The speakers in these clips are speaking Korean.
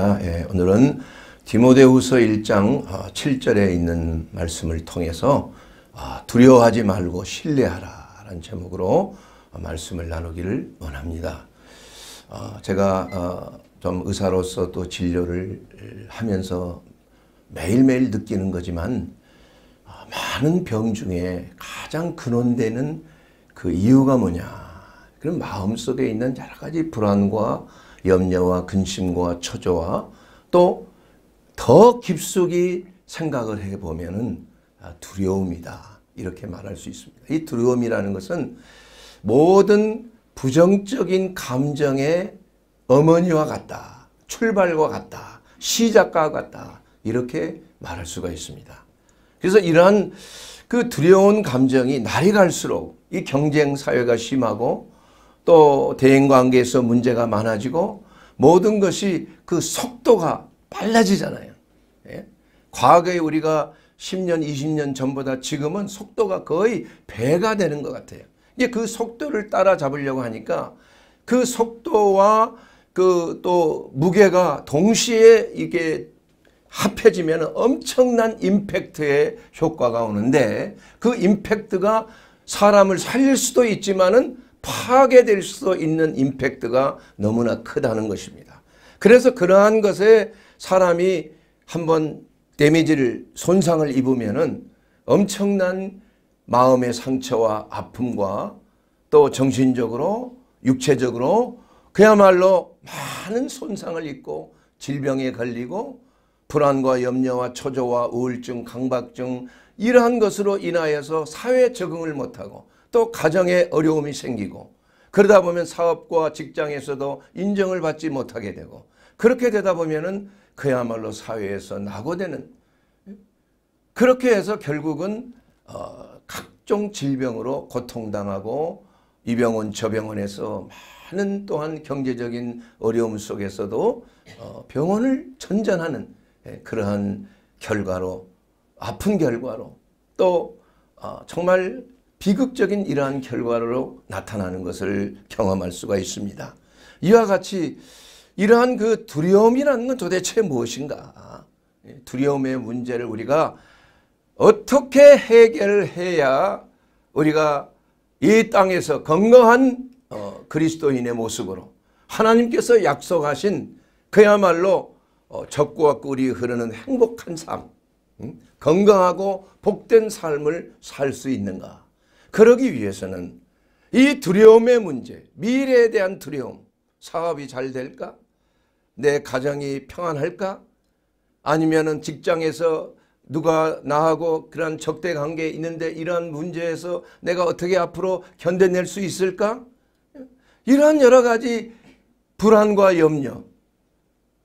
있습니다. 예, 오늘은 디모데후서 1장 7절에 어, 있는 말씀을 통해서 아, 두려워하지 말고 신뢰하라라는 제목으로 어, 말씀을 나누기를 원합니다. 어, 제가 좀 의사로서 또 진료를 하면서 매일매일 느끼는 거지만 많은 병 중에 가장 근원되는 그 이유가 뭐냐 그런 마음속에 있는 여러 가지 불안과 염려와 근심과 초조와 또 더 깊숙이 생각을 해보면 아, 두려움이다. 이렇게 말할 수 있습니다. 이 두려움이라는 것은 모든 부정적인 감정의 어머니와 같다. 출발과 같다. 시작과 같다. 이렇게 말할 수가 있습니다. 그래서 이러한 그 두려운 감정이 날이 갈수록 이 경쟁 사회가 심하고 또 대인 관계에서 문제가 많아지고 모든 것이 그 속도가 빨라지잖아요. 예? 과거에 우리가 10년, 20년 전보다 지금은 속도가 거의 배가 되는 것 같아요. 이게 그 속도를 따라잡으려고 하니까 그 속도와 그 또 무게가 동시에 이게 합해지면 엄청난 임팩트의 효과가 오는데 그 임팩트가 사람을 살릴 수도 있지만은 파괴될 수 있는 임팩트가 너무나 크다는 것입니다. 그래서 그러한 것에 사람이 한번 데미지를 손상을 입으면은 엄청난 마음의 상처와 아픔과 또 정신적으로 육체적으로 그야말로 많은 손상을 입고 질병에 걸리고 불안과 염려와 초조와 우울증 강박증 이러한 것으로 인하여서 사회 적응을 못하고 또 가정에 어려움이 생기고 그러다 보면 사업과 직장에서도 인정을 받지 못하게 되고 그렇게 되다 보면은 그야말로 사회에서 낙오되는 그렇게 해서 결국은 어, 각종 질병으로 고통당하고 이 병원 저 병원에서 많은 또한 경제적인 어려움 속에서도 어, 병원을 전전하는 예, 그러한 결과로 아픈 결과로 또 어, 정말 비극적인 이러한 결과로 나타나는 것을 경험할 수가 있습니다. 이와 같이 이러한 그 두려움이라는 건 도대체 무엇인가? 예, 두려움의 문제를 우리가 어떻게 해결해야 우리가 이 땅에서 건강한 어, 그리스도인의 모습으로 하나님께서 약속하신 그야말로 어, 적과 꿀이 흐르는 행복한 삶, 음, 건강하고 복된 삶을 살 수 있는가? 그러기 위해서는 이 두려움의 문제, 미래에 대한 두려움, 사업이 잘 될까? 내 가정이 평안할까? 아니면은 직장에서 누가 나하고 그런 적대 관계 있는데 이러한 문제에서 내가 어떻게 앞으로 견뎌낼 수 있을까? 이러한 여러 가지 불안과 염려,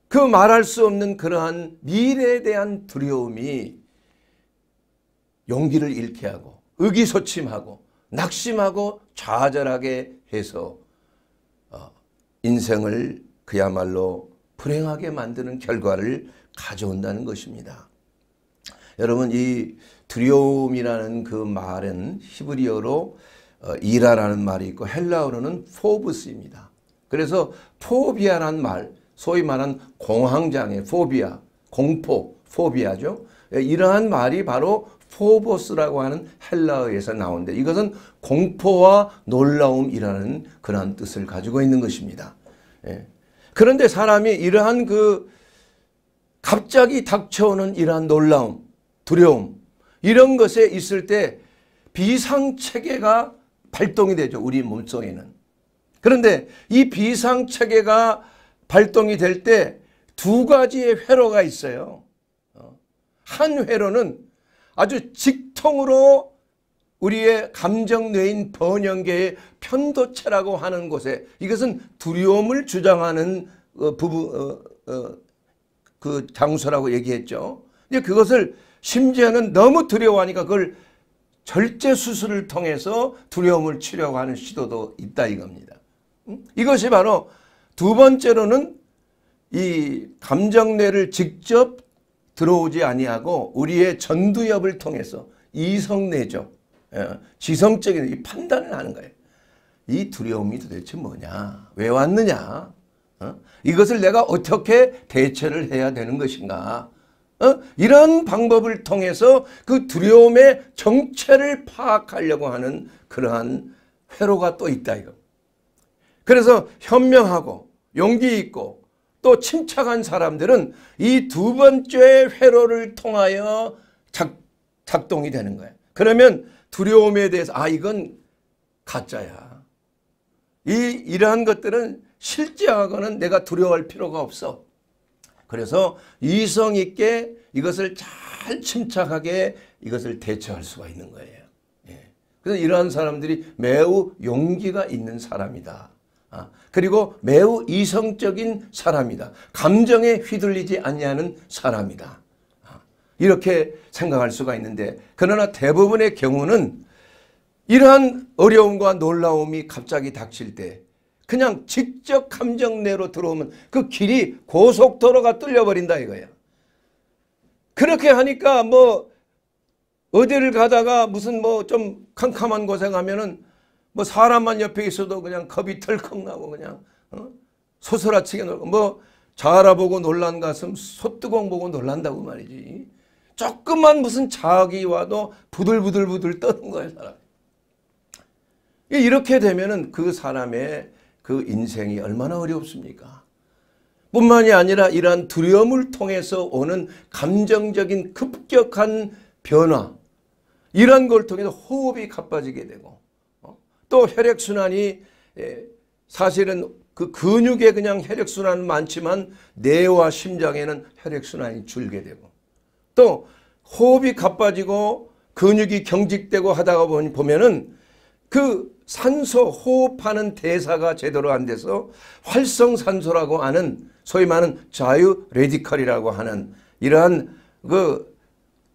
그 말할 수 없는 그러한 미래에 대한 두려움이 용기를 잃게 하고 의기소침하고 낙심하고 좌절하게 해서 어, 인생을 그야말로 불행하게 만드는 결과를 가져온다는 것입니다. 여러분 이 두려움이라는 그 말은 히브리어로 어, 이라라는 말이 있고 헬라어로는 포브스입니다. 그래서 포비아라는 말, 소위 말한 공황장애, 포비아, 공포, 포비아죠. 예, 이러한 말이 바로 포보스라고 하는 헬라어에서 나온데 이것은 공포와 놀라움이라는 그런 뜻을 가지고 있는 것입니다. 예. 그런데 사람이 이러한 그 갑자기 닥쳐오는 이러한 놀라움, 두려움 이런 것에 있을 때 비상체계가 발동이 되죠. 우리 몸속에는. 그런데 이 비상체계가 발동이 될 때 두 가지의 회로가 있어요. 어. 한 회로는 아주 직통으로 우리의 감정뇌인 번영계의 편도체라고 하는 곳에 이것은 두려움을 주장하는 어, 부부 어, 어, 그 장소라고 얘기했죠. 이제 그것을 심지어는 너무 두려워하니까 그걸 절제 수술을 통해서 두려움을 치려고 하는 시도도 있다 이겁니다. 음? 이것이 바로 두 번째로는 이 감정뇌를 직접 들어오지 아니하고 우리의 전두엽을 통해서 이성내죠. 예, 지성적인 판단을 하는 거예요. 이 두려움이 도대체 뭐냐? 왜 왔느냐? 어? 이것을 내가 어떻게 대처를 해야 되는 것인가? 어? 이런 방법을 통해서 그 두려움의 정체를 파악하려고 하는 그러한 회로가 또 있다 이거. 그래서 현명하고 용기 있고 또 침착한 사람들은 이 두 번째 회로를 통하여 작, 작동이 되는 거예요. 그러면 두려움에 대해서 아 이건 가짜야. 이 이러한 것들은 실제하고는 내가 두려워할 필요가 없어. 그래서 이성 있게 이것을 잘 침착하게 이것을 대처할 수가 있는 거예요. 예. 그래서 이러한 사람들이 매우 용기가 있는 사람이다. 그리고 매우 이성적인 사람이다. 감정에 휘둘리지 아니하는 사람이다. 아, 이렇게 생각할 수가 있는데 그러나 대부분의 경우는 이러한 어려움과 놀라움이 갑자기 닥칠 때 그냥 직접 감정 내로 들어오면 그 길이 고속도로가 뚫려버린다 이거야. 그렇게 하니까 뭐 어디를 가다가 무슨 뭐 좀 캄캄한 곳에 가면은 뭐 사람만 옆에 있어도 그냥 겁이 덜컥 나고 그냥 어? 소설아치게 놀고 뭐 자라보고 놀란 가슴 소뚜껑 보고 놀란다고 말이지. 조금만 무슨 자기 와도 부들부들부들 떠는 거예요. 사람. 이렇게 되면 그 사람의 그 인생이 얼마나 어렵습니까? 뿐만이 아니라 이러한 두려움을 통해서 오는 감정적인 급격한 변화 이런 걸 통해서 호흡이 가빠지게 되고 또 혈액순환이 예, 사실은 그 근육에 그냥 혈액순환은 많지만 뇌와 심장에는 혈액순환이 줄게 되고 또 호흡이 가빠지고 근육이 경직되고 하다가 보면은 그 산소 호흡하는 대사가 제대로 안 돼서 활성산소라고 하는 소위 말하는 자유 레디컬이라고 하는 이러한 그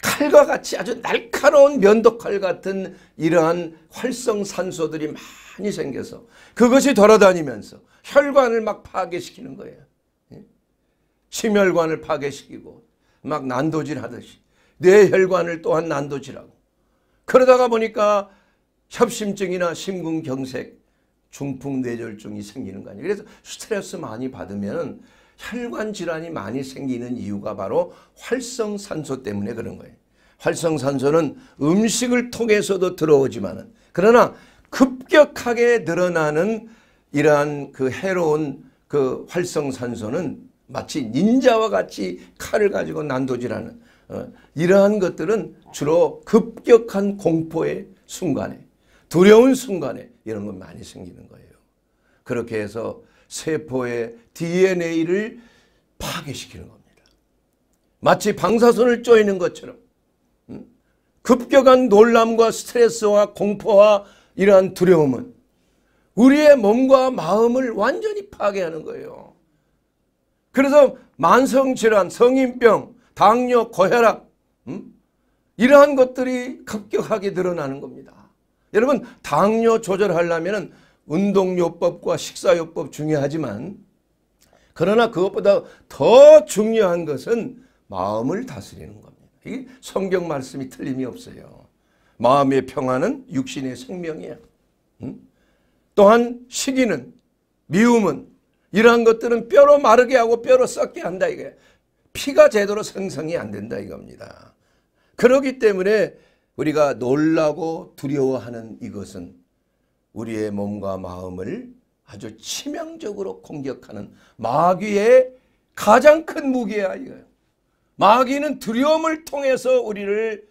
칼과 같이 아주 날카로운 면도칼 같은 이러한 활성산소들이 많이 생겨서 그것이 돌아다니면서 혈관을 막 파괴시키는 거예요. 예? 심혈관을 파괴시키고 막 난도질 하듯이 뇌혈관을 또한 난도질하고 그러다가 보니까 협심증이나 심근경색, 중풍 뇌졸중이 생기는 거 아니에요. 그래서 스트레스 많이 받으면 혈관 질환이 많이 생기는 이유가 바로 활성산소 때문에 그런 거예요. 활성산소는 음식을 통해서도 들어오지만은 그러나 급격하게 늘어나는 이러한 그 해로운 그 활성산소는 마치 닌자와 같이 칼을 가지고 난도질하는 어, 이러한 것들은 주로 급격한 공포의 순간에 두려운 순간에 이런 건 많이 생기는 거예요. 그렇게 해서 세포의 DNA를 파괴시키는 겁니다. 마치 방사선을 쪼이는 것처럼 음? 급격한 놀람과 스트레스와 공포와 이러한 두려움은 우리의 몸과 마음을 완전히 파괴하는 거예요. 그래서 만성질환, 성인병, 당뇨, 고혈압 음? 이러한 것들이 급격하게 늘어나는 겁니다. 여러분 당뇨 조절하려면 운동요법과 식사요법 중요하지만 그러나 그것보다 더 중요한 것은 마음을 다스리는 겁니다. 이게 성경 말씀이 틀림이 없어요. 마음의 평화는 육신의 생명이야. 응? 또한 시기는 미움은 이러한 것들은 뼈로 마르게 하고 뼈로 썩게 한다 이게 피가 제대로 생성이 안 된다 이겁니다. 그러기 때문에 우리가 놀라고 두려워하는 이것은 우리의 몸과 마음을 아주 치명적으로 공격하는 마귀의 가장 큰 무기야 이거예요. 마귀는 두려움을 통해서 우리를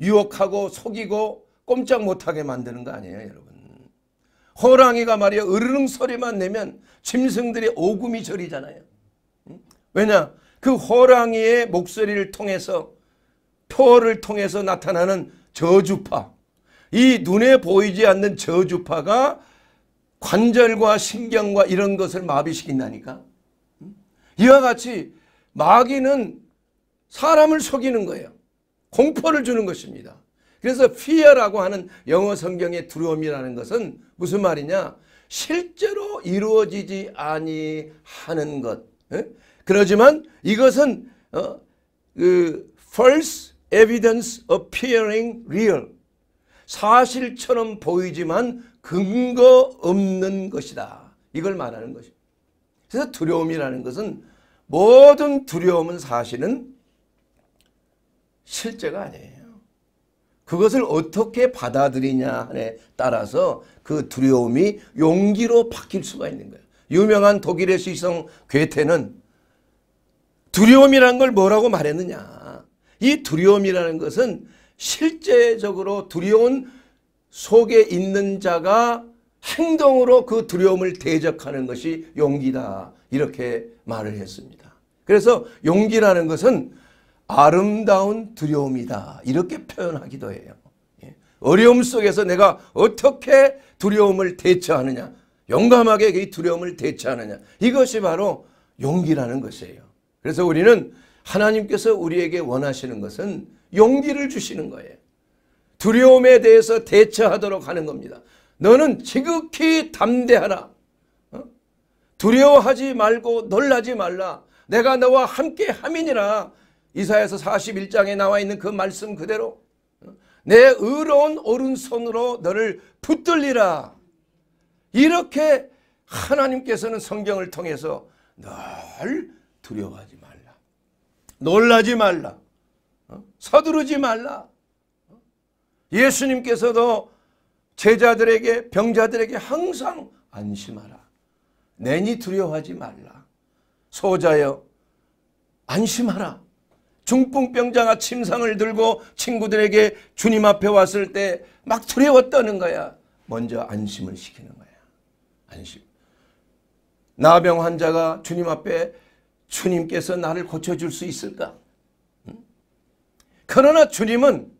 유혹하고 속이고 꼼짝 못하게 만드는 거 아니에요 여러분. 호랑이가 말이야 으르릉 소리만 내면 짐승들의 오금이 저리잖아요. 왜냐 그 호랑이의 목소리를 통해서 표를 통해서 나타나는 저주파 이 눈에 보이지 않는 저주파가 관절과 신경과 이런 것을 마비시킨다니까. 이와 같이 마귀는 사람을 속이는 거예요. 공포를 주는 것입니다. 그래서 fear라고 하는 영어 성경의 두려움이라는 것은 무슨 말이냐? 실제로 이루어지지 아니하는 것. 그러지만 이것은 어, 그 false evidence appearing real. 사실처럼 보이지만 근거 없는 것이다. 이걸 말하는 것입니다. 그래서 두려움이라는 것은 모든 두려움은 사실은 실제가 아니에요. 그것을 어떻게 받아들이냐에 따라서 그 두려움이 용기로 바뀔 수가 있는 거예요. 유명한 독일의 시성 괴테는 두려움이라는 걸 뭐라고 말했느냐. 이 두려움이라는 것은 실제적으로 두려운 속에 있는 자가 행동으로 그 두려움을 대적하는 것이 용기다. 이렇게 말을 했습니다. 그래서 용기라는 것은 아름다운 두려움이다. 이렇게 표현하기도 해요. 예. 어려움 속에서 내가 어떻게 두려움을 대처하느냐. 용감하게 이 두려움을 대처하느냐. 이것이 바로 용기라는 것이에요. 그래서 우리는 하나님께서 우리에게 원하시는 것은 용기를 주시는 거예요. 두려움에 대해서 대처하도록 하는 겁니다. 너는 지극히 담대하라. 어? 두려워하지 말고 놀라지 말라. 내가 너와 함께 함이니라. 이사에서 41장에 나와 있는 그 말씀 그대로 어? 내 의로운 오른손으로 너를 붙들리라. 이렇게 하나님께서는 성경을 통해서 늘 두려워하지 말라. 놀라지 말라. 서두르지 말라. 예수님께서도 제자들에게 병자들에게 항상 안심하라. 내니 두려워하지 말라. 소자여 안심하라. 중풍병자가 침상을 들고 친구들에게 주님 앞에 왔을 때 막 두려웠다는 거야. 먼저 안심을 시키는 거야. 안심. 나병 환자가 주님 앞에 주님께서 나를 고쳐줄 수 있을까? 그러나 주님은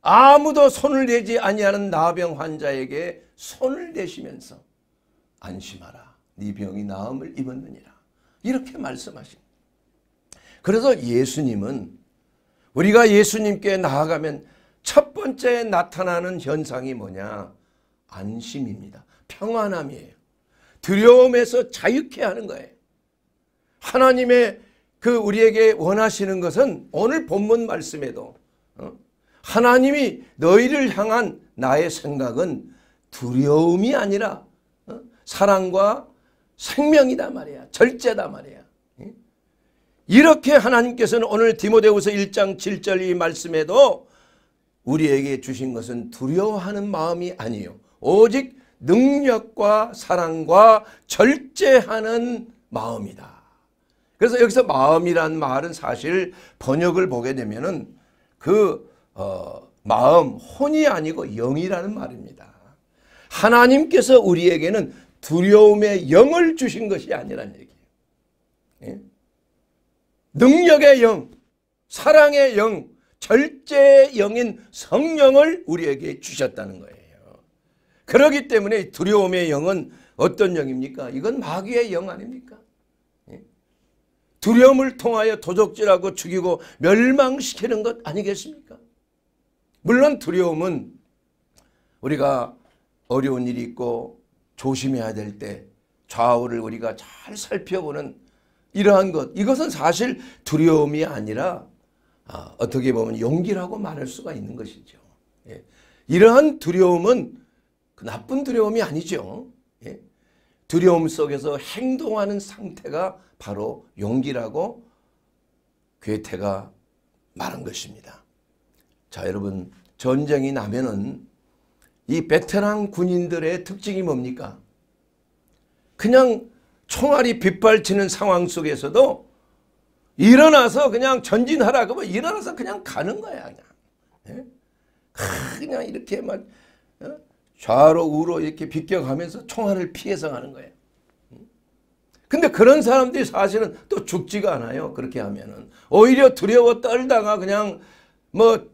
아무도 손을 대지 아니하는 나병 환자에게 손을 대시면서 안심하라 네 병이 나음을 입었느니라 이렇게 말씀하십니다. 그래서 예수님은 우리가 예수님께 나아가면 첫 번째 나타나는 현상이 뭐냐 안심입니다. 평안함이에요. 두려움에서 자유케 하는 거예요. 하나님의 그 우리에게 원하시는 것은 오늘 본문 말씀에도 어? 하나님이 너희를 향한 나의 생각은 두려움이 아니라 어? 사랑과 생명이다 말이야. 절제다 말이야. 예? 이렇게 하나님께서는 오늘 디모데후서 1장 7절 이 말씀에도 우리에게 주신 것은 두려워하는 마음이 아니요. 오직 능력과 사랑과 절제하는 마음이다. 그래서 여기서 마음이란 말은 사실 번역을 보게 되면은 그 어, 마음 혼이 아니고 영이라는 말입니다. 하나님께서 우리에게는 두려움의 영을 주신 것이 아니란 얘기예요. 예? 능력의 영, 사랑의 영, 절제의 영인 성령을 우리에게 주셨다는 거예요. 그러기 때문에 두려움의 영은 어떤 영입니까? 이건 마귀의 영 아닙니까? 두려움을 통하여 도적질하고 죽이고 멸망시키는 것 아니겠습니까? 물론 두려움은 우리가 어려운 일이 있고 조심해야 될 때 좌우를 우리가 잘 살펴보는 이러한 것 이것은 사실 두려움이 아니라 아, 어떻게 보면 용기라고 말할 수가 있는 것이죠. 예. 이러한 두려움은 그 나쁜 두려움이 아니죠. 두려움 속에서 행동하는 상태가 바로 용기라고 괴테가 말한 것입니다. 자 여러분 전쟁이 나면은 이 베테랑 군인들의 특징이 뭡니까? 그냥 총알이 빗발치는 상황 속에서도 일어나서 그냥 전진하라 그러면 뭐 일어나서 그냥 가는 거야 그냥. 예? 그냥 이렇게 막 어? 좌로 우로 이렇게 비껴가면서 총알을 피해서 가는 거예요. 근데 그런 사람들이 사실은 또 죽지가 않아요. 그렇게 하면은. 오히려 두려워 떨다가 그냥 뭐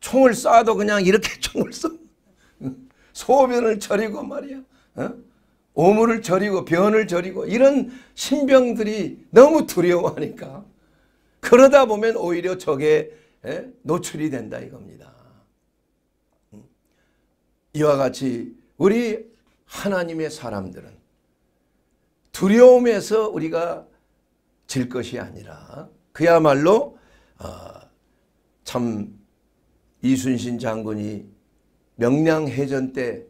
총을 쏴도 그냥 이렇게 총을 쏴. 소변을 저리고 말이야. 어? 오물을 저리고 변을 저리고 이런 신병들이 너무 두려워하니까 그러다 보면 오히려 저게 에? 예? 노출이 된다 이겁니다. 이와 같이 우리 하나님의 사람들은 두려움에서 우리가 질 것이 아니라 그야말로 어, 참 이순신 장군이 명량해전 때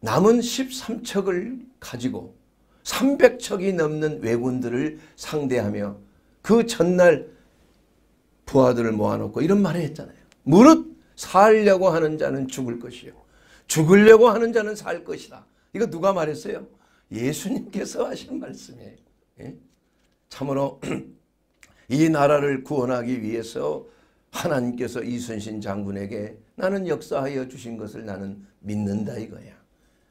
남은 13척을 가지고 300척이 넘는 왜군들을 상대하며 그 전날 부하들을 모아놓고 이런 말을 했잖아요. 무릇 살려고 하는 자는 죽을 것이요. 죽으려고 하는 자는 살 것이다. 이거 누가 말했어요? 예수님께서 하신 말씀이에요. 예? 참으로 이 나라를 구원하기 위해서 하나님께서 이순신 장군에게 나는 역사하여 주신 것을 나는 믿는다 이거야.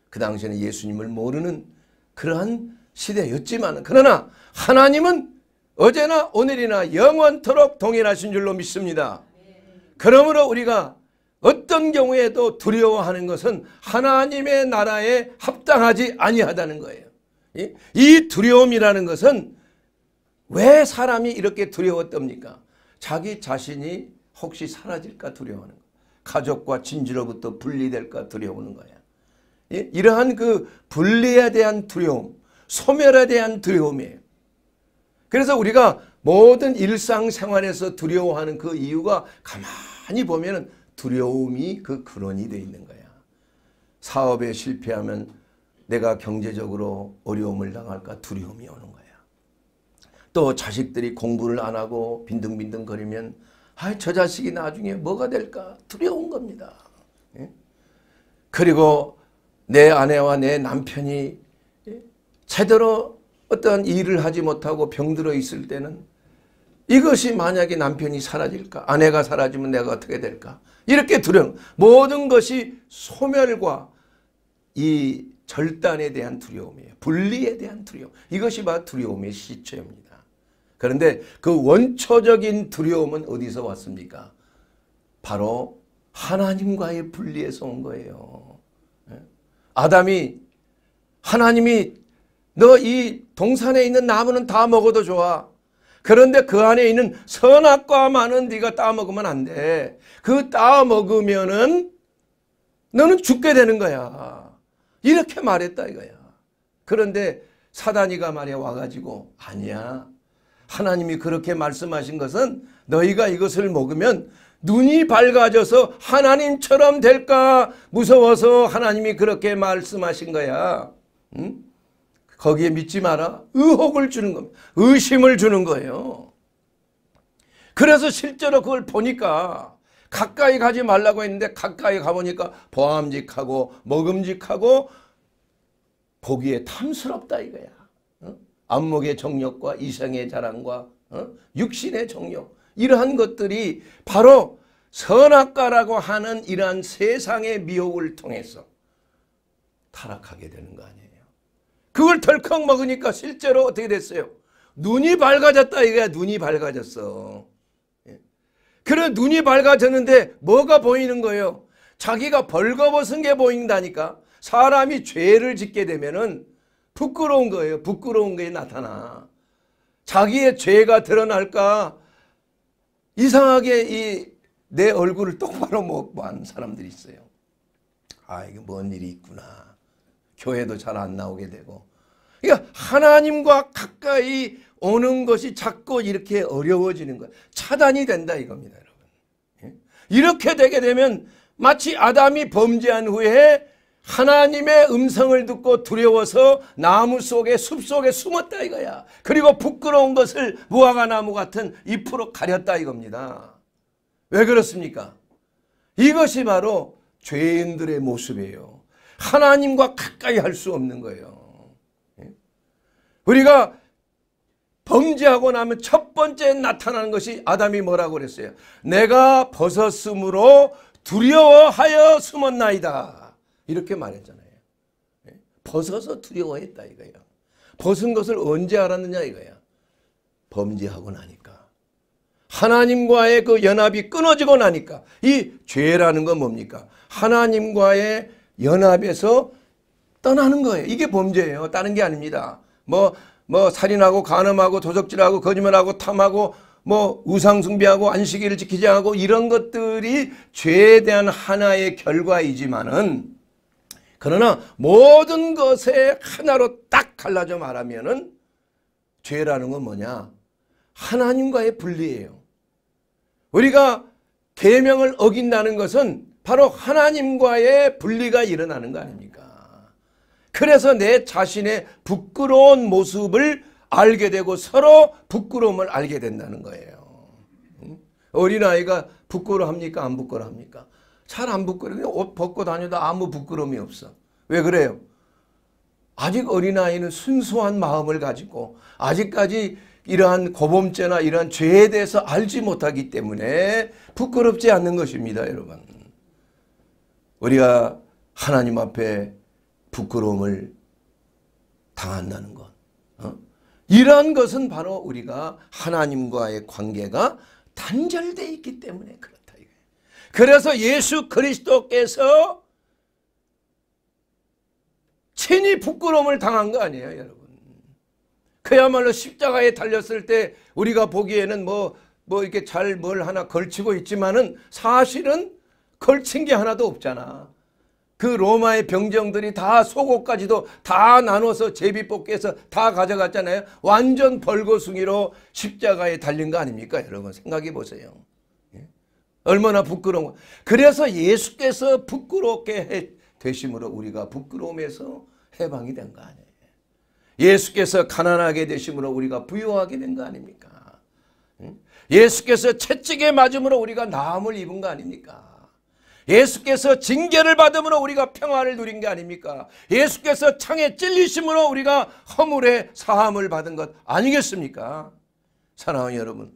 그 당시에는 예수님을 모르는 그러한 시대였지만 그러나 하나님은 어제나 오늘이나 영원토록 동일하신 줄로 믿습니다. 그러므로 우리가 어떤 경우에도 두려워하는 것은 하나님의 나라에 합당하지 아니하다는 거예요. 이 두려움이라는 것은 왜 사람이 이렇게 두려웠답니까? 자기 자신이 혹시 사라질까 두려워하는 거예요. 가족과 진지로부터 분리될까 두려우는 거야. 이러한 그 분리에 대한 두려움, 소멸에 대한 두려움이에요. 그래서 우리가 모든 일상생활에서 두려워하는 그 이유가 가만히 보면 두려움이 그 근원이 되어 있는 거야. 사업에 실패하면 내가 경제적으로 어려움을 당할까 두려움이 오는 거야. 또 자식들이 공부를 안 하고 빈둥빈둥 거리면 아저 자식이 나중에 뭐가 될까 두려운 겁니다. 예? 그리고 내 아내와 내 남편이 예? 제대로 어떤 일을 하지 못하고 병들어 있을 때는 이것이 만약에 남편이 사라질까 아내가 사라지면 내가 어떻게 될까 이렇게 두려움. 모든 것이 소멸과 이 절단에 대한 두려움이에요. 분리에 대한 두려움. 이것이 바로 두려움의 시초입니다. 그런데 그 원초적인 두려움은 어디서 왔습니까? 바로 하나님과의 분리에서 온 거예요. 예? 아담이 하나님이 너 이 동산에 있는 나무는 다 먹어도 좋아. 그런데 그 안에 있는 선악과 만은 네가 따먹으면 안 돼. 그 따먹으면은 너는 죽게 되는 거야. 이렇게 말했다 이거야. 그런데 사단이가 말해 와가지고 아니야. 하나님이 그렇게 말씀하신 것은 너희가 이것을 먹으면 눈이 밝아져서 하나님처럼 될까 무서워서 하나님이 그렇게 말씀하신 거야. 응? 거기에 믿지 마라. 의혹을 주는 겁니다. 의심을 주는 거예요. 그래서 실제로 그걸 보니까 가까이 가지 말라고 했는데 가까이 가보니까 보암직하고 먹음직하고 보기에 탐스럽다 이거야. 어? 안목의 정력과 이성의 자랑과 어? 육신의 정력 이러한 것들이 바로 선악가라고 하는 이러한 세상의 미혹을 통해서 타락하게 되는 거 아니에요. 그걸 덜컥 먹으니까 실제로 어떻게 됐어요? 눈이 밝아졌다 이거야. 눈이 밝아졌어. 예. 그래 눈이 밝아졌는데 뭐가 보이는 거예요? 자기가 벌거벗은 게 보인다니까. 사람이 죄를 짓게 되면은 부끄러운 거예요. 부끄러운 게 나타나. 자기의 죄가 드러날까 이상하게 이 내 얼굴을 똑바로 못본 사람들이 있어요. 아 이게 뭔 일이 있구나. 교회도 잘 안 나오게 되고 그러니까 하나님과 가까이 오는 것이 자꾸 이렇게 어려워지는 거예요. 차단이 된다 이겁니다, 여러분. 예? 이렇게 되게 되면 마치 아담이 범죄한 후에 하나님의 음성을 듣고 두려워서 나무 속에 숲 속에 숨었다 이거야. 그리고 부끄러운 것을 무화과 나무 같은 잎으로 가렸다 이겁니다. 왜 그렇습니까? 이것이 바로 죄인들의 모습이에요. 하나님과 가까이 할 수 없는 거예요. 예? 우리가 범죄하고 나면 첫 번째 나타나는 것이 아담이 뭐라고 그랬어요? 내가 벗었으므로 두려워하여 숨었나이다. 이렇게 말했잖아요. 예? 벗어서 두려워했다 이거예요. 벗은 것을 언제 알았느냐 이거야. 범죄하고 나니까. 하나님과의 그 연합이 끊어지고 나니까. 이 죄라는 건 뭡니까? 하나님과의 연합에서 떠나는 거예요. 이게 범죄예요. 다른 게 아닙니다. 뭐, 뭐, 살인하고, 간음하고, 도적질하고, 거짓말하고, 탐하고, 뭐, 우상숭배하고, 안식일을 지키지 않고, 이런 것들이 죄에 대한 하나의 결과이지만은, 그러나 모든 것에 하나로 딱 갈라져 말하면은, 죄라는 건 뭐냐? 하나님과의 분리예요. 우리가 계명을 어긴다는 것은 바로 하나님과의 분리가 일어나는 거 아닙니까? 그래서 내 자신의 부끄러운 모습을 알게 되고 서로 부끄러움을 알게 된다는 거예요. 어린아이가 부끄러합니까? 안 부끄러합니까? 잘 안부끄러워옷 어, 벗고 다녀도 아무 부끄러움이 없어. 왜 그래요? 아직 어린아이는 순수한 마음을 가지고 아직까지 이러한 고범죄나 이러한 죄에 대해서 알지 못하기 때문에 부끄럽지 않는 것입니다, 여러분. 우리가 하나님 앞에 부끄러움을 당한다는 것. 어? 이러한 것은 바로 우리가 하나님과의 관계가 단절되어 있기 때문에 그렇다. 그래서 예수 그리스도께서 친히 부끄러움을 당한 거 아니에요 여러분. 그야말로 십자가에 달렸을 때 우리가 보기에는 뭐뭐 뭐 이렇게 잘 뭘 하나 걸치고 있지만은 사실은 걸친 게 하나도 없잖아. 그 로마의 병정들이 다 속옷까지도 다 나눠서 제비뽑기해서 다 가져갔잖아요. 완전 벌거숭이로 십자가에 달린 거 아닙니까? 여러분 생각해 보세요. 예? 얼마나 부끄러운 거. 그래서 예수께서 부끄럽게 되심으로 우리가 부끄러움에서 해방이 된 거 아니에요. 예수께서 가난하게 되심으로 우리가 부유하게 된 거 아닙니까? 예수께서 채찍에 맞음으로 우리가 나음을 입은 거 아닙니까? 예수께서 징계를 받음으로 우리가 평화를 누린 게 아닙니까? 예수께서 창에 찔리심으로 우리가 허물의 사함을 받은 것 아니겠습니까? 사랑하는 여러분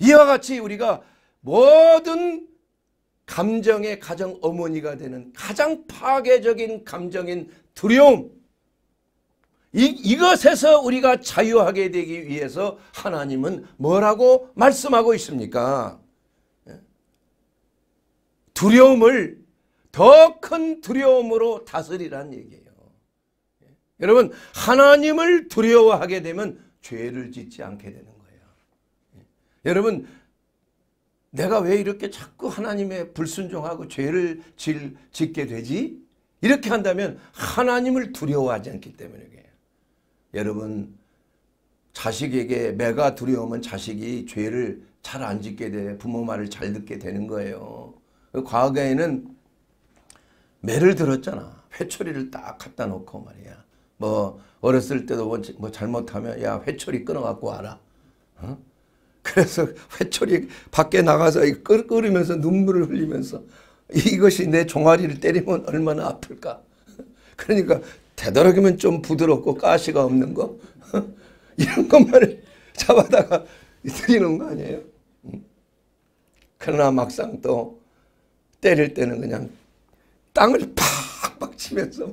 이와 같이 우리가 모든 감정의 가장 어머니가 되는 가장 파괴적인 감정인 두려움 이, 이것에서 우리가 자유하게 되기 위해서 하나님은 뭐라고 말씀하고 있습니까? 두려움을 더 큰 두려움으로 다스리란 얘기예요. 예? 여러분 하나님을 두려워하게 되면 죄를 짓지 않게 되는 거예요. 예? 여러분 내가 왜 이렇게 자꾸 하나님의 불순종하고 죄를 질, 짓게 되지? 이렇게 한다면 하나님을 두려워하지 않기 때문에 요 여러분 자식에게 매가 두려우면 자식이 죄를 잘 안 짓게 돼 부모 말을 잘 듣게 되는 거예요. 그 과거에는 매를 들었잖아. 회초리를 딱 갖다 놓고 말이야. 뭐 어렸을 때도 뭐, 뭐 잘못하면 야 회초리 끊어갖고 와라. 어? 그래서 회초리 밖에 나가서 끓으면서 눈물을 흘리면서 이것이 내 종아리를 때리면 얼마나 아플까. 그러니까 되도록이면 좀 부드럽고 가시가 없는 거 어? 이런 것만을 잡아다가 드리는 거 아니에요. 그러나 막상 또 때릴 때는 그냥 땅을 팍팍 치면서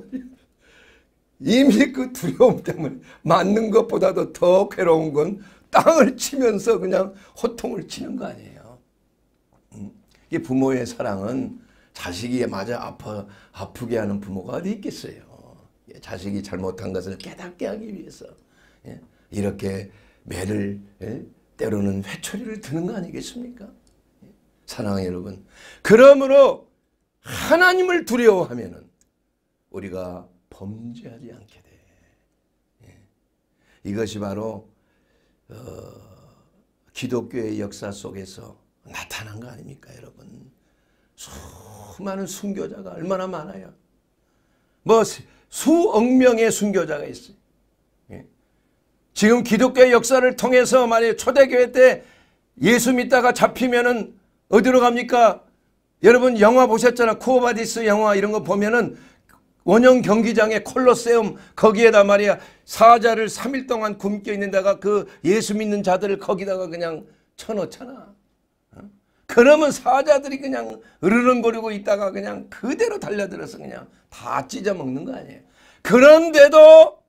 이미 그 두려움 때문에 맞는 것보다도 더 괴로운 건 땅을 치면서 그냥 호통을 치는 거 아니에요. 음. 이 부모의 사랑은 자식이 맞아 아파, 아프게 하는 부모가 어디 있겠어요. 예, 자식이 잘못한 것을 깨닫게 하기 위해서 예, 이렇게 매를 예, 때로는 회초리를 드는 거 아니겠습니까? 사랑하는 여러분. 그러므로 하나님을 두려워하면 우리가 범죄하지 않게 돼. 예. 이것이 바로 어, 기독교의 역사 속에서 나타난 거 아닙니까 여러분. 수많은 순교자가 얼마나 많아요. 뭐 수억 명의 순교자가 있어요. 예. 지금 기독교의 역사를 통해서 만약 초대교회 때 예수 믿다가 잡히면은 어디로 갑니까? 여러분 영화 보셨잖아. 코바디스 영화 이런 거 보면은 원형 경기장에 콜로세움 거기에다 말이야 사자를 3일 동안 굶겨 있는 데가 그 예수 믿는 자들을 거기다가 그냥 쳐놓잖아. 어? 그러면 사자들이 그냥 으르렁거리고 있다가 그냥 그대로 달려들어서 그냥 다 찢어먹는 거 아니에요. 그런데도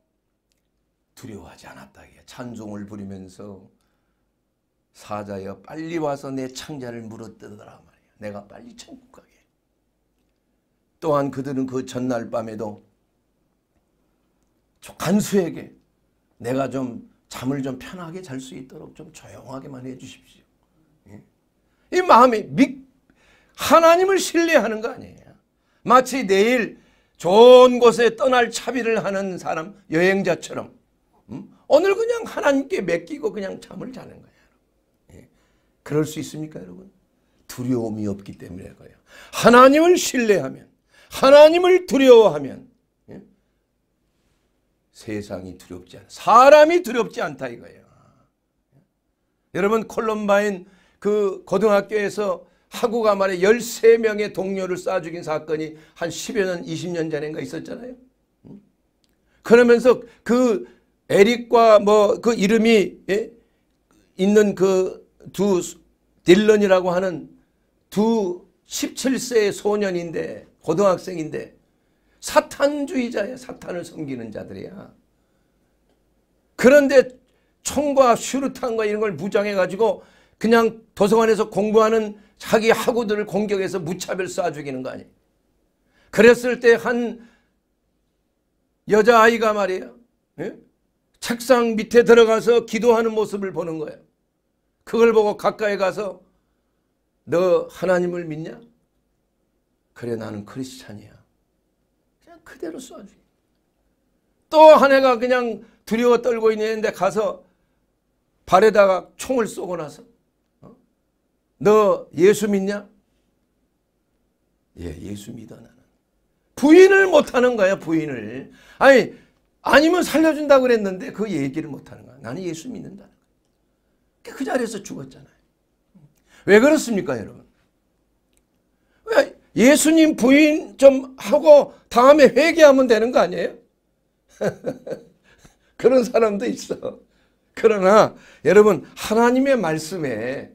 두려워하지 않았다. 찬송을 부리면서 사자여 빨리 와서 내 창자를 물어뜯어라 말이야. 내가 빨리 천국 가게. 또한 그들은 그 전날 밤에도 간수에게 내가 좀 잠을 좀 편하게 잘 수 있도록 좀 조용하게만 해주십시오. 예? 이 마음이 믿, 하나님을 신뢰하는 거 아니에요. 마치 내일 좋은 곳에 떠날 차비를 하는 사람 여행자처럼 음? 오늘 그냥 하나님께 맡기고 그냥 잠을 자는 거예요. 그럴 수 있습니까 여러분? 두려움이 없기 때문에 그래요. 하나님을 신뢰하면 하나님을 두려워하면 예? 세상이 두렵지 않 사람이 두렵지 않다 이거예요. 예? 여러분 콜럼바인 그 고등학교에서 학우가 말해 13명의 동료를 쏴 죽인 사건이 한 10여 년, 20년 전인가 있었잖아요. 음? 그러면서 그 에릭과 뭐 그 이름이 예? 있는 그두 딜런이라고 하는 두 17세의 소년인데 고등학생인데 사탄주의자야 사탄을 섬기는 자들이야. 그런데 총과 슈루탄과 이런 걸 무장해가지고 그냥 도서관에서 공부하는 자기 학우들을 공격해서 무차별 쏴 죽이는 거 아니에요. 그랬을 때 한 여자아이가 말이에요. 예? 책상 밑에 들어가서 기도하는 모습을 보는 거예요. 그걸 보고 가까이 가서 너 하나님을 믿냐? 그래 나는 크리스찬이야. 그냥 그대로 쏴줘. 또 한 애가 그냥 두려워 떨고 있는데 가서 발에다가 총을 쏘고 나서 어? 너 예수 믿냐? 예, 예수 믿어 나는. 부인을 못하는 거야 부인을. 아니 아니면 살려준다 그랬는데 그 얘기를 못하는 거야. 나는 예수 믿는다. 그 자리에서 죽었잖아요. 왜 그렇습니까 여러분? 왜 예수님 부인 좀 하고 다음에 회개하면 되는 거 아니에요? 그런 사람도 있어. 그러나 여러분 하나님의 말씀에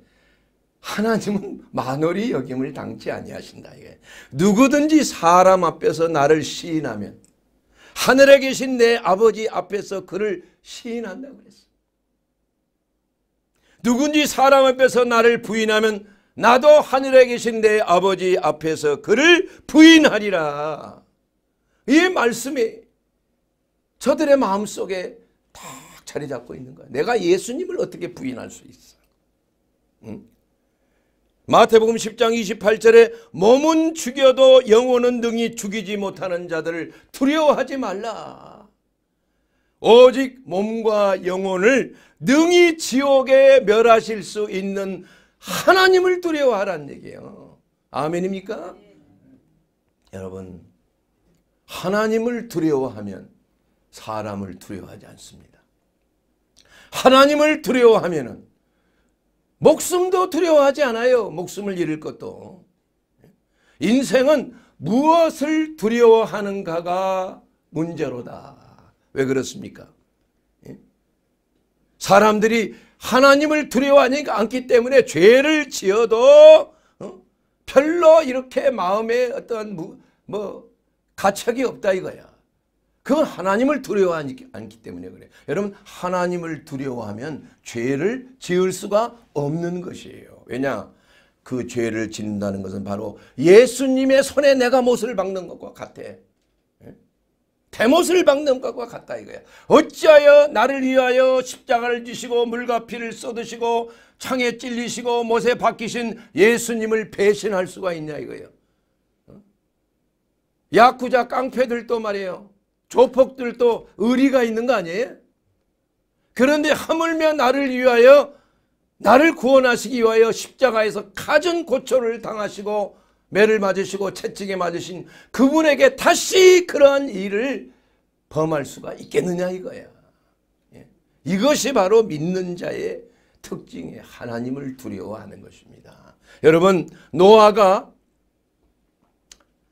하나님은 만월이 여김을 당치 아니하신다. 이게 누구든지 사람 앞에서 나를 시인하면 하늘에 계신 내 아버지 앞에서 그를 시인한다고 그랬어. 요 누군지 사람 앞에서 나를 부인하면 나도 하늘에 계신 내 아버지 앞에서 그를 부인하리라. 이 말씀이 저들의 마음속에 딱 자리 잡고 있는 거야. 내가 예수님을 어떻게 부인할 수 있어. 응? 마태복음 10장 28절에 몸은 죽여도 영혼은 능히 죽이지 못하는 자들을 두려워하지 말라. 오직 몸과 영혼을 능히 지옥에 멸하실 수 있는 하나님을 두려워하라는 얘기예요. 아멘입니까? 여러분 하나님을 두려워하면 사람을 두려워하지 않습니다. 하나님을 두려워하면 목숨도 두려워하지 않아요. 목숨을 잃을 것도. 인생은 무엇을 두려워하는가가 문제로다. 왜 그렇습니까? 예? 사람들이 하나님을 두려워하지 않기 때문에 죄를 지어도 어? 별로 이렇게 마음에 어떤 뭐 가책이 없다 이거야. 그건 하나님을 두려워하지 않기 때문에 그래 여러분 하나님을 두려워하면 죄를 지을 수가 없는 것이에요. 왜냐? 그 죄를 짓는다는 것은 바로 예수님의 손에 내가 못을 박는 것과 같아. 대못을 박는 것과 같다 이거야. 어찌하여 나를 위하여 십자가를 지시고 물과 피를 쏟으시고 창에 찔리시고 못에 박히신 예수님을 배신할 수가 있냐 이거예요. 어? 야쿠자 깡패들도 말이에요. 조폭들도 의리가 있는 거 아니에요? 그런데 하물며 나를 위하여 나를 구원하시기 위하여 십자가에서 가진 고초를 당하시고 매를 맞으시고 채찍에 맞으신 그분에게 다시 그러한 일을 범할 수가 있겠느냐 이거야. 예. 이것이 바로 믿는 자의 특징에 하나님을 두려워하는 것입니다. 여러분 노아가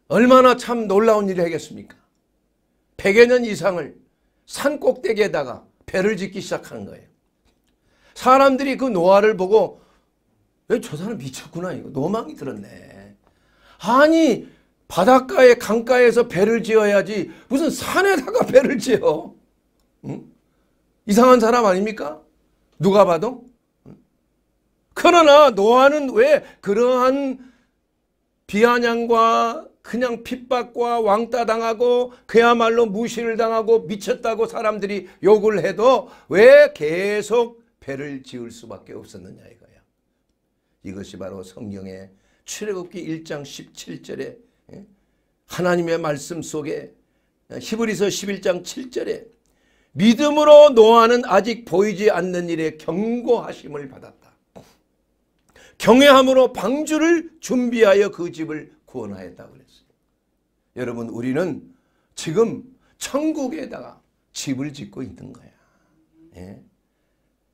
얼마나 참 놀라운 일을 하겠습니까? 100여 년 이상을 산 꼭대기에다가 배를 짓기 시작한 거예요. 사람들이 그 노아를 보고 왜저 사람 미쳤구나 이거 노망이 들었네. 아니 바닷가에 강가에서 배를 지어야지 무슨 산에다가 배를 지어. 응? 이상한 사람 아닙니까? 누가 봐도? 그러나 노아는 왜 그러한 비아냥과 그냥 핍박과 왕따 당하고 그야말로 무시를 당하고 미쳤다고 사람들이 욕을 해도 왜 계속 배를 지을 수밖에 없었느냐 이거야. 이것이 바로 성경의 출애굽기 1장 17절에 예? 하나님의 말씀 속에 예? 히브리서 11장 7절에 믿음으로 노아는 아직 보이지 않는 일에 경고하심을 받았다. 경외함으로 방주를 준비하여 그 집을 구원하였다 그랬어요. 여러분 우리는 지금 천국에다가 집을 짓고 있는 거야. 예?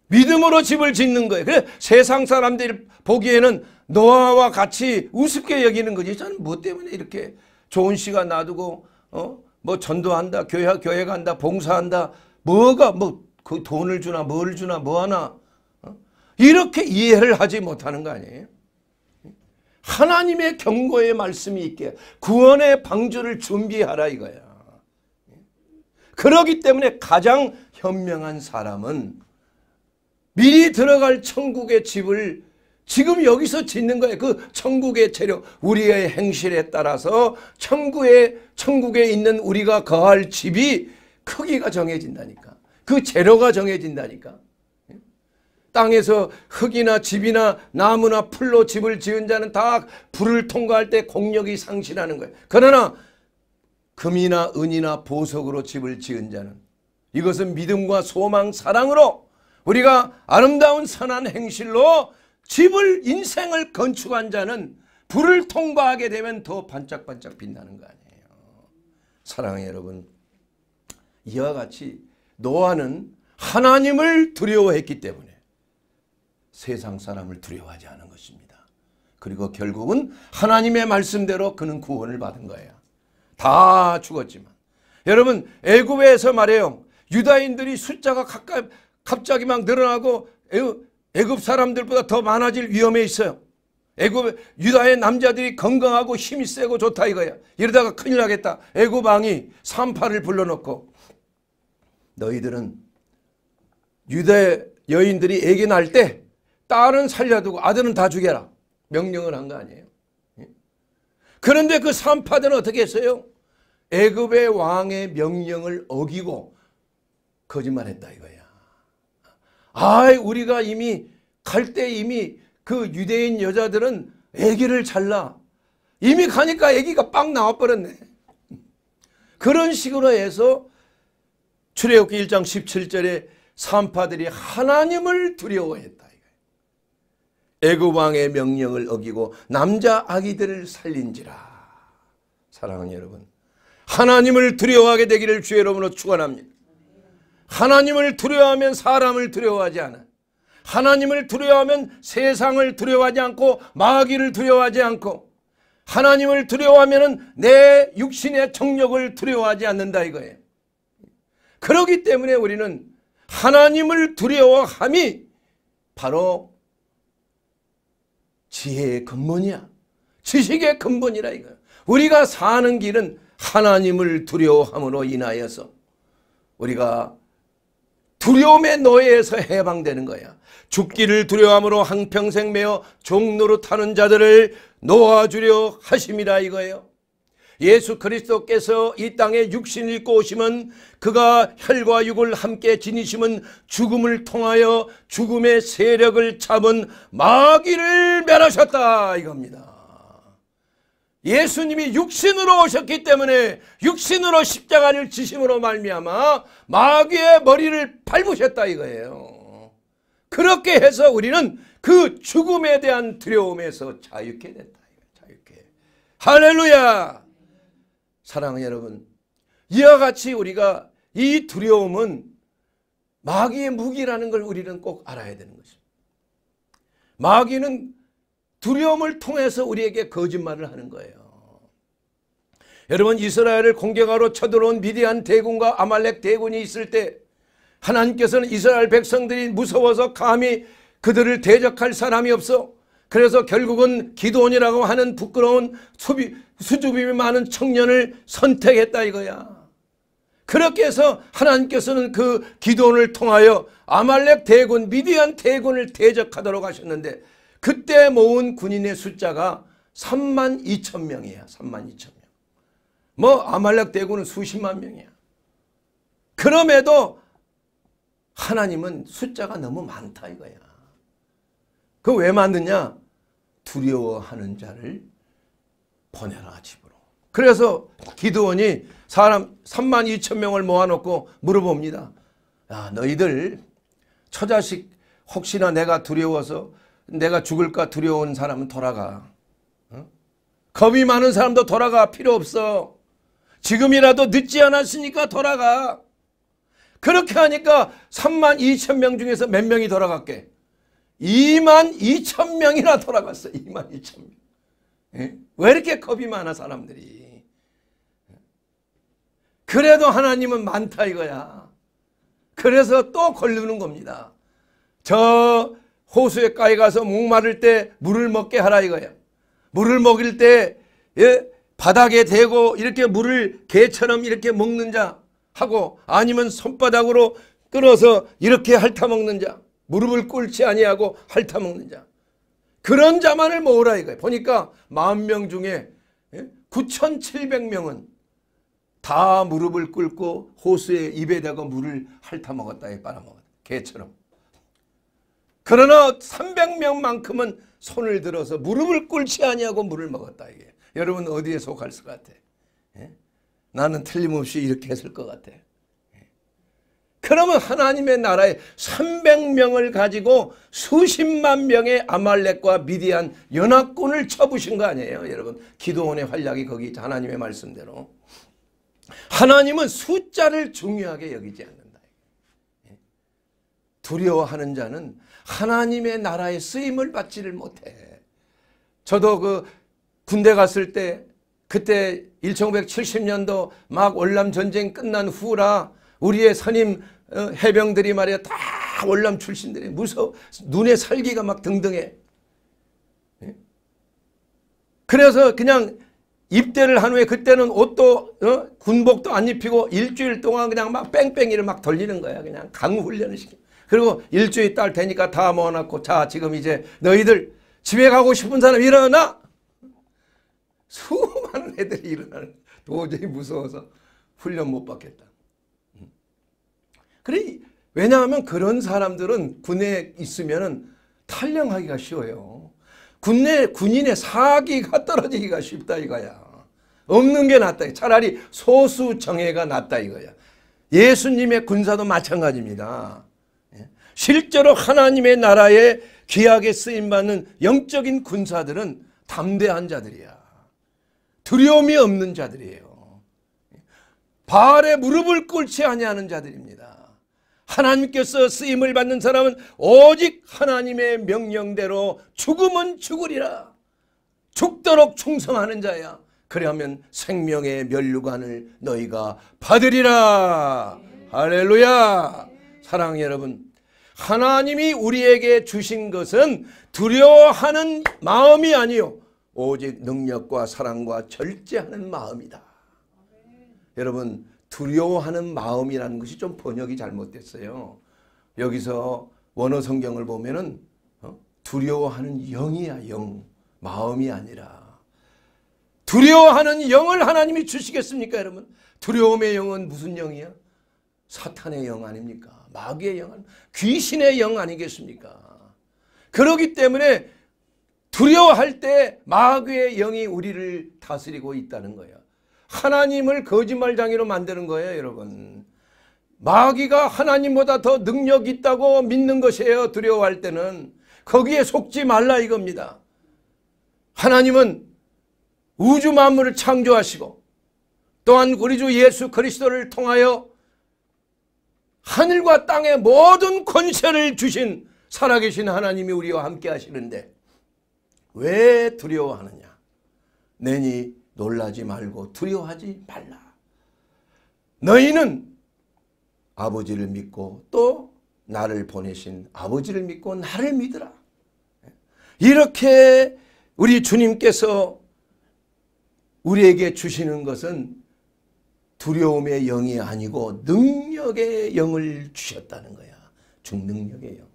믿음으로 집을 짓는 거예요. 그래 세상 사람들이 보기에는 노아와 같이 우습게 여기는 거지. 저는 뭐 때문에 이렇게 좋은 시간 놔두고 어? 뭐 전도한다, 교회 교회 간다, 봉사한다. 뭐가 뭐 그 돈을 주나 뭘 주나 뭐 하나 어? 이렇게 이해를 하지 못하는 거 아니에요? 하나님의 경고의 말씀이 있게 구원의 방주를 준비하라 이거야. 그러기 때문에 가장 현명한 사람은 미리 들어갈 천국의 집을 지금 여기서 짓는 거예요. 그 천국의 재료, 우리의 행실에 따라서 천국에 천국에 있는 우리가 거할 집이 크기가 정해진다니까. 그 재료가 정해진다니까. 땅에서 흙이나 집이나 나무나 풀로 집을 지은 자는 다 불을 통과할 때 공력이 상실하는 거예요. 그러나 금이나 은이나 보석으로 집을 지은 자는 이것은 믿음과 소망, 사랑으로 우리가 아름다운 선한 행실로 집을 인생을 건축한 자는 불을 통과하게 되면 더 반짝반짝 빛나는 거 아니에요. 사랑해 여러분 이와 같이 노아는 하나님을 두려워했기 때문에 세상 사람을 두려워하지 않은 것입니다. 그리고 결국은 하나님의 말씀대로 그는 구원을 받은 거예요. 다 죽었지만 여러분 애굽에서 말해요. 유다인들이 숫자가 갑자기 막 늘어나고 애굽 사람들보다 더 많아질 위험에 있어요. 애굽 유다의 남자들이 건강하고 힘이 세고 좋다 이거야. 이러다가 큰일 나겠다. 애굽 왕이 산파를 불러놓고 너희들은 유대 여인들이 애기 낳을 때 딸은 살려두고 아들은 다 죽여라. 명령을 한 거 아니에요. 예? 그런데 그 산파들은 어떻게 했어요? 애굽의 왕의 명령을 어기고 거짓말했다 이거야. 아, 우리가 이미 갈 때 이미 그 유대인 여자들은 아기를 잘라. 이미 가니까 아기가 빵 나와버렸네. 그런 식으로 해서 출애굽기 1장 17절에 산파들이 하나님을 두려워했다. 애굽 왕의 명령을 어기고 남자 아기들을 살린지라. 사랑하는 여러분, 하나님을 두려워하게 되기를 주의 이름으로 축원합니다. 하나님을 두려워하면 사람을 두려워하지 않아. 하나님을 두려워하면 세상을 두려워하지 않고 마귀를 두려워하지 않고 하나님을 두려워하면 내 육신의 정력을 두려워하지 않는다 이거예요. 그러기 때문에 우리는 하나님을 두려워함이 바로 지혜의 근본이야. 지식의 근본이라 이거야. 우리가 사는 길은 하나님을 두려워함으로 인하여서 우리가 두려움의 노예에서 해방되는 거야. 죽기를 두려움으로 한평생 매어 종로로 타는 자들을 놓아주려 하심이라 이거예요. 예수 그리스도께서 이 땅에 육신을 입고 오심은 그가 혈과 육을 함께 지니심은 죽음을 통하여 죽음의 세력을 잡은 마귀를 멸하셨다 이겁니다. 예수님이 육신으로 오셨기 때문에 육신으로 십자가를 지심으로 말미암아 마귀의 머리를 밟으셨다 이거예요. 그렇게 해서 우리는 그 죽음에 대한 두려움에서 자유케 됐다. 자유케. 할렐루야. 사랑하는 여러분. 이와 같이 우리가 이 두려움은 마귀의 무기라는 걸 우리는 꼭 알아야 되는 것입니다. 마귀는 두려움을 통해서 우리에게 거짓말을 하는 거예요. 여러분 이스라엘을 공격하러 쳐들어온 미디안 대군과 아말렉 대군이 있을 때 하나님께서는 이스라엘 백성들이 무서워서 감히 그들을 대적할 사람이 없어 그래서 결국은 기도원이라고 하는 부끄러운 수비, 수줍음이 많은 청년을 선택했다 이거야. 그렇게 해서 하나님께서는 그 기도원을 통하여 아말렉 대군 미디안 대군을 대적하도록 하셨는데 그때 모은 군인의 숫자가 3만 2천 명이야. 3만 2천 명. 뭐 아말렉 대군은 수십만 명이야. 그럼에도 하나님은 숫자가 너무 많다 이거야. 그왜 만드냐? 두려워하는 자를 보내라 집으로. 그래서 기도원이 사람 3만 2천 명을 모아놓고 물어봅니다. 야 너희들 처자식 혹시나 내가 두려워서 내가 죽을까 두려운 사람은 돌아가. 어? 겁이 많은 사람도 돌아가. 필요 없어. 지금이라도 늦지 않았으니까 돌아가. 그렇게 하니까 3만 2천 명 중에서 몇 명이 돌아갈게 2만 2천 명이나 돌아갔어. 2만 2천 명. 예? 왜 이렇게 겁이 많아 사람들이. 그래도 하나님은 많다 이거야. 그래서 또 걸리는 겁니다. 저 호수에가에 가서 목마를 때 물을 먹게 하라 이거야. 물을 먹일 때 예? 바닥에 대고 이렇게 물을 개처럼 이렇게 먹는 자 하고 아니면 손바닥으로 끌어서 이렇게 핥아먹는 자 무릎을 꿇지 아니하고 핥아먹는 자 그런 자만을 모으라 이거예요. 보니까 만 명 중에 9,700명은 예, 다 무릎을 꿇고 호수에 입에 대고 물을 핥아먹었다. 빨아먹었다. 개처럼. 그러나 300명만큼은 손을 들어서 무릎을 꿇지 아니하고 물을 먹었다 이게. 여러분 어디에 속할 것 같아? 예? 나는 틀림없이 이렇게 했을 것 같아. 예? 그러면 하나님의 나라에 300명을 가지고 수십만 명의 아말렉과 미디안 연합군을 쳐부신 거 아니에요 여러분 기도원의 활약이 거기 하나님의 말씀대로 하나님은 숫자를 중요하게 여기지 않는다 예? 두려워하는 자는 하나님의 나라의 쓰임을 받지를 못해. 저도 그 군대 갔을 때 그때 1970년도 막 월남 전쟁 끝난 후라 우리의 선임 어, 해병들이 말이야 다 월남 출신들이 무서 눈에 살기가 막 등등해. 예? 그래서 그냥 입대를 한 후에 그때는 옷도 어? 군복도 안 입히고 일주일 동안 그냥 막 뺑뺑이를 막 돌리는 거야. 그냥 강훈련을 시켜. 그리고 일주일 딸 되니까 다 모아놨고 자 지금 이제 너희들 집에 가고 싶은 사람 일어나. 수많은 애들이 일어나는 도저히 무서워서 훈련 못 받겠다. 음. 그래 왜냐하면 그런 사람들은 군에 있으면 탈령하기가 쉬워요. 군내 군인의 사기가 떨어지기가 쉽다 이거야. 없는 게 낫다. 차라리 소수 정예가 낫다 이거야. 예수님의 군사도 마찬가지입니다. 실제로 하나님의 나라에 귀하게 쓰임받는 영적인 군사들은 담대한 자들이야. 두려움이 없는 자들이에요. 바에 무릎을 꿇지 아니하는 자들입니다. 하나님께서 쓰임을 받는 사람은 오직 하나님의 명령대로 죽음은 죽으리라. 죽도록 충성하는 자야. 그리하면 생명의 면류관을 너희가 받으리라. 할렐루야. 사랑 여러분 하나님이 우리에게 주신 것은 두려워하는 마음이 아니요 오직 능력과 사랑과 절제하는 마음이다. 여러분 두려워하는 마음이라는 것이 좀 번역이 잘못됐어요. 여기서 원어 성경을 보면은 어? 두려워하는 영이야 영 마음이 아니라 두려워하는 영을 하나님이 주시겠습니까 여러분 두려움의 영은 무슨 영이야 사탄의 영 아닙니까 마귀의 영, 귀신의 영 아니겠습니까? 그러기 때문에 두려워할 때 마귀의 영이 우리를 다스리고 있다는 거예요. 하나님을 거짓말장애로 만드는 거예요, 여러분. 마귀가 하나님보다 더 능력 있다고 믿는 것이에요, 두려워할 때는. 거기에 속지 말라 이겁니다. 하나님은 우주 만물을 창조하시고 또한 우리 주 예수 그리스도를 통하여 하늘과 땅의 모든 권세를 주신 살아계신 하나님이 우리와 함께 하시는데 왜 두려워하느냐? 내니 놀라지 말고 두려워하지 말라. 너희는 아버지를 믿고 또 나를 보내신 아버지를 믿고 나를 믿으라. 이렇게 우리 주님께서 우리에게 주시는 것은 두려움의 영이 아니고 능력의 영을 주셨다는 거야. 중능력의 영.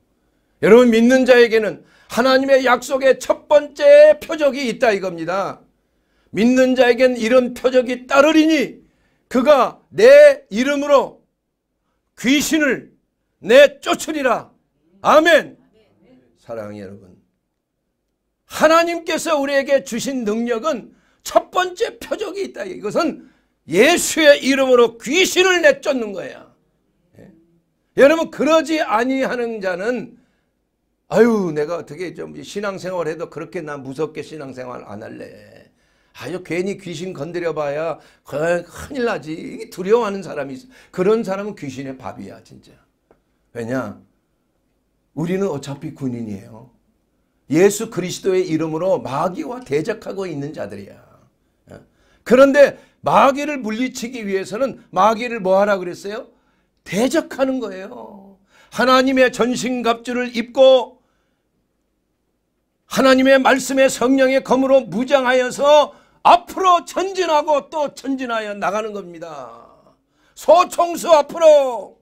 여러분 믿는 자에게는 하나님의 약속의 첫 번째 표적이 있다 이겁니다. 믿는 자에겐 이런 표적이 따르리니 그가 내 이름으로 귀신을 내쫓으리라. 아멘. 사랑해 여러분. 하나님께서 우리에게 주신 능력은 첫 번째 표적이 있다. 이것은 예수의 이름으로 귀신을 내쫓는 거야. 예? 여러분 그러지 아니하는 자는 아유 내가 어떻게 좀 신앙생활 해도 그렇게 나 무섭게 신앙생활 안 할래. 아유 괜히 귀신 건드려봐야 큰일 나지. 두려워하는 사람이 있어. 그런 사람은 귀신의 밥이야 진짜. 왜냐? 우리는 어차피 군인이에요. 예수 그리스도의 이름으로 마귀와 대적하고 있는 자들이야. 예? 그런데 마귀를 물리치기 위해서는 마귀를 뭐하라 그랬어요? 대적하는 거예요. 하나님의 전신갑주를 입고 하나님의 말씀의 성령의 검으로 무장하여서 앞으로 전진하고 또 전진하여 나가는 겁니다. 소총수 앞으로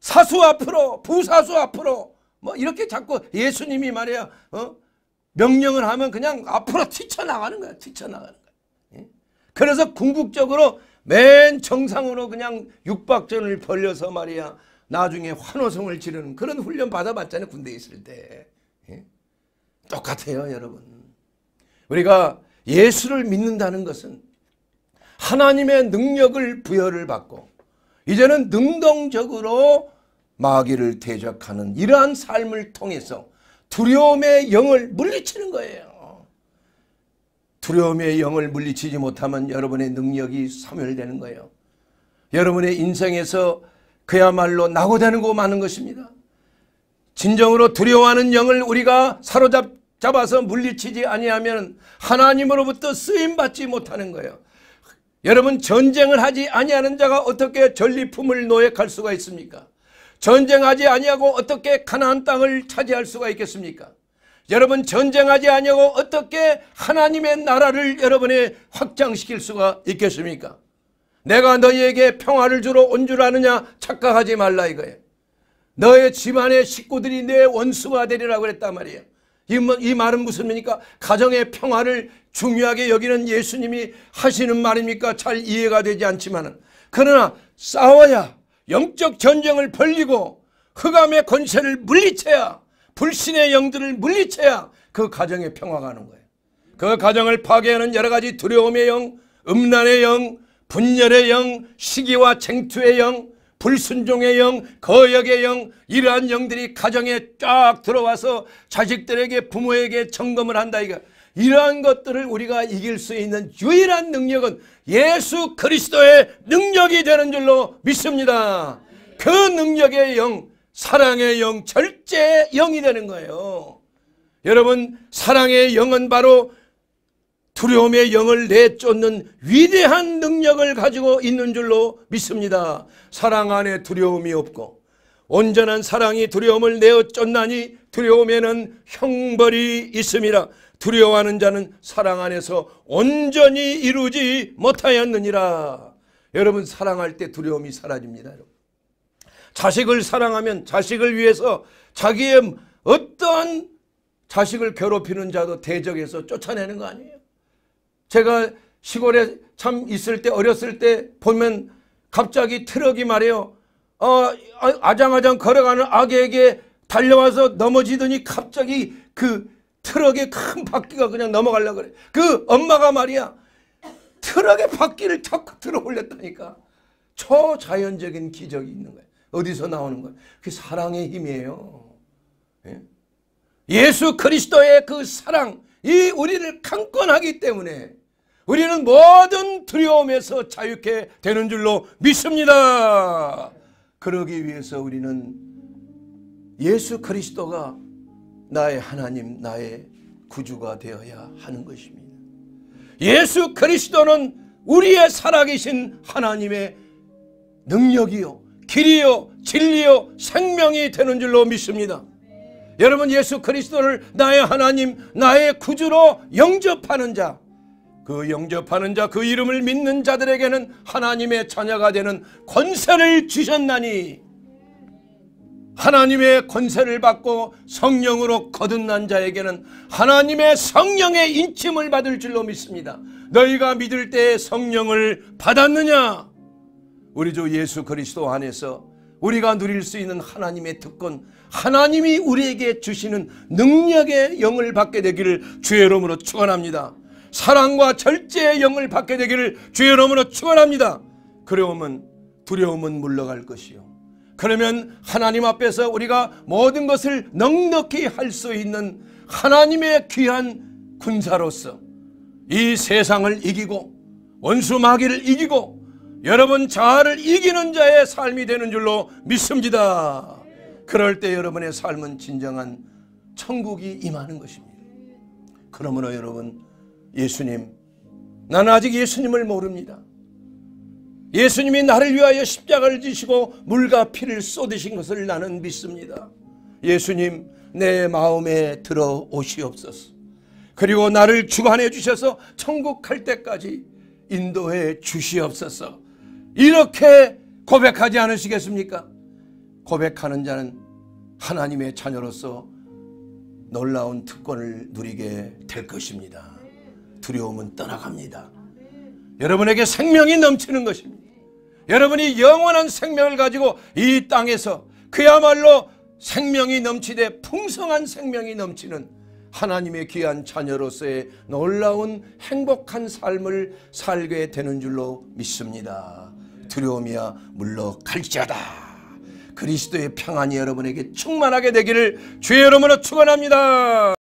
사수 앞으로 부사수 앞으로 뭐 이렇게 자꾸 예수님이 말이야 어? 명령을 하면 그냥 앞으로 튀쳐나가는 거야. 튀쳐나가는 거야. 예? 그래서 궁극적으로 맨 정상으로 그냥 육박전을 벌려서 말이야. 나중에 환호성을 지르는 그런 훈련 받아봤잖아요. 군대에 있을 때. 예? 똑같아요. 여러분. 우리가 예수를 믿는다는 것은 하나님의 능력을 부여를 받고 이제는 능동적으로 마귀를 대적하는 이러한 삶을 통해서 두려움의 영을 물리치는 거예요. 두려움의 영을 물리치지 못하면 여러분의 능력이 소멸되는 거예요. 여러분의 인생에서 그야말로 낙오되는 거 많은 것입니다. 진정으로 두려워하는 영을 우리가 사로잡아서 물리치지 아니하면 하나님으로부터 쓰임받지 못하는 거예요. 여러분 전쟁을 하지 아니하는 자가 어떻게 전리품을 노획할 수가 있습니까? 전쟁하지 아니하고 어떻게 가나안 땅을 차지할 수가 있겠습니까? 여러분 전쟁하지 아니하고 어떻게 하나님의 나라를 여러분이 확장시킬 수가 있겠습니까? 내가 너희에게 평화를 주러 온 줄 아느냐 착각하지 말라 이거예요. 너의 집안의 식구들이 내 원수가 되리라고 그랬단 말이에요. 이, 뭐, 이 말은 무슨 말입니까? 가정의 평화를 중요하게 여기는 예수님이 하시는 말입니까? 잘 이해가 되지 않지만 그러나 싸워야 영적 전쟁을 벌리고 흑암의 권세를 물리쳐야 불신의 영들을 물리쳐야 그 가정에 평화가 오는 거예요. 그 가정을 파괴하는 여러 가지 두려움의 영, 음란의 영, 분열의 영, 시기와 쟁투의 영, 불순종의 영, 거역의 영, 이러한 영들이 가정에 쫙 들어와서 자식들에게 부모에게 점검을 한다 이거. 이러한 것들을 우리가 이길 수 있는 유일한 능력은 예수 그리스도의 능력이 되는 줄로 믿습니다. 그 능력의 영, 사랑의 영, 절제의 영이 되는 거예요. 여러분 사랑의 영은 바로 두려움의 영을 내쫓는 위대한 능력을 가지고 있는 줄로 믿습니다. 사랑 안에 두려움이 없고 온전한 사랑이 두려움을 내어쫓나니 두려움에는 형벌이 있음이라 두려워하는 자는 사랑 안에서 온전히 이루지 못하였느니라. 여러분 사랑할 때 두려움이 사라집니다. 자식을 사랑하면 자식을 위해서 자기의 어떠 자식을 괴롭히는 자도 대적해서 쫓아내는 거 아니에요. 제가 시골에 참 있을 때 어렸을 때 보면 갑자기 트럭이 말이에요. 어, 아장아장 걸어가는 아기에게 달려와서 넘어지더니 갑자기 그 트럭에 큰 바퀴가 그냥 넘어가려 그래. 그 엄마가 말이야. 트럭에 바퀴를 자꾸 들어 올렸다니까. 초자연적인 기적이 있는 거야. 어디서 나오는 거야? 그 사랑의 힘이에요. 예? 수 그리스도의 그 사랑이 우리를 강권하기 때문에 우리는 모든 두려움에서 자유케 되는 줄로 믿습니다. 그러기 위해서 우리는 예수 그리스도가 나의 하나님 나의 구주가 되어야 하는 것입니다. 예수 그리스도는 우리의 살아계신 하나님의 능력이요 길이요 진리요 생명이 되는 줄로 믿습니다. 여러분 예수 그리스도를 나의 하나님 나의 구주로 영접하는 자 그 영접하는 자 그 이름을 믿는 자들에게는 하나님의 자녀가 되는 권세를 주셨나니 하나님의 권세를 받고 성령으로 거듭난 자에게는 하나님의 성령의 인침을 받을 줄로 믿습니다. 너희가 믿을 때 성령을 받았느냐? 우리 주 예수 그리스도 안에서 우리가 누릴 수 있는 하나님의 특권, 하나님이 우리에게 주시는 능력의 영을 받게 되기를 주의 이름으로 축원합니다. 사랑과 절제의 영을 받게 되기를 주의 이름으로 축원합니다. 그려움 두려움은 물러갈 것이요. 그러면 하나님 앞에서 우리가 모든 것을 넉넉히 할 수 있는 하나님의 귀한 군사로서 이 세상을 이기고 원수 마귀를 이기고 여러분 자아를 이기는 자의 삶이 되는 줄로 믿습니다. 그럴 때 여러분의 삶은 진정한 천국이 임하는 것입니다. 그러므로 여러분 예수님 나는 아직 예수님을 모릅니다. 예수님이 나를 위하여 십자가를 지시고 물과 피를 쏟으신 것을 나는 믿습니다. 예수님 내 마음에 들어오시옵소서. 그리고 나를 주관해 주셔서 천국 갈 때까지 인도해 주시옵소서. 이렇게 고백하지 않으시겠습니까? 고백하는 자는 하나님의 자녀로서 놀라운 특권을 누리게 될 것입니다. 두려움은 떠나갑니다. 여러분에게 생명이 넘치는 것입니다. 여러분이 영원한 생명을 가지고 이 땅에서 그야말로 생명이 넘치되 풍성한 생명이 넘치는 하나님의 귀한 자녀로서의 놀라운 행복한 삶을 살게 되는 줄로 믿습니다. 두려움이야 물러갈지어다. 그리스도의 평안이 여러분에게 충만하게 되기를 주의 이름으로 축원합니다.